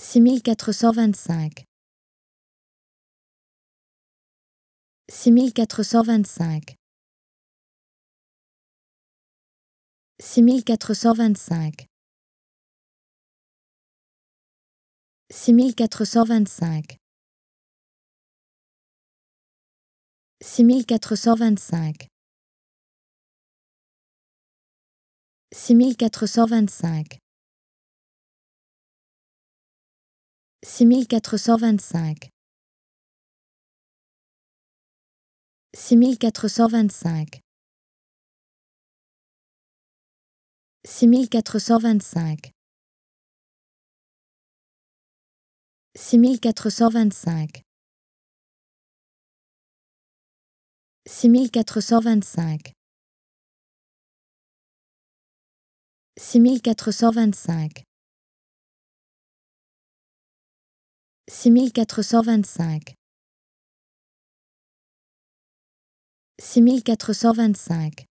6425 6425 6425 6425 6425 6425 6425 6425 6425 6425 6425 6425 six mille quatre cent vingt-cinq six mille quatre cent vingt-cinq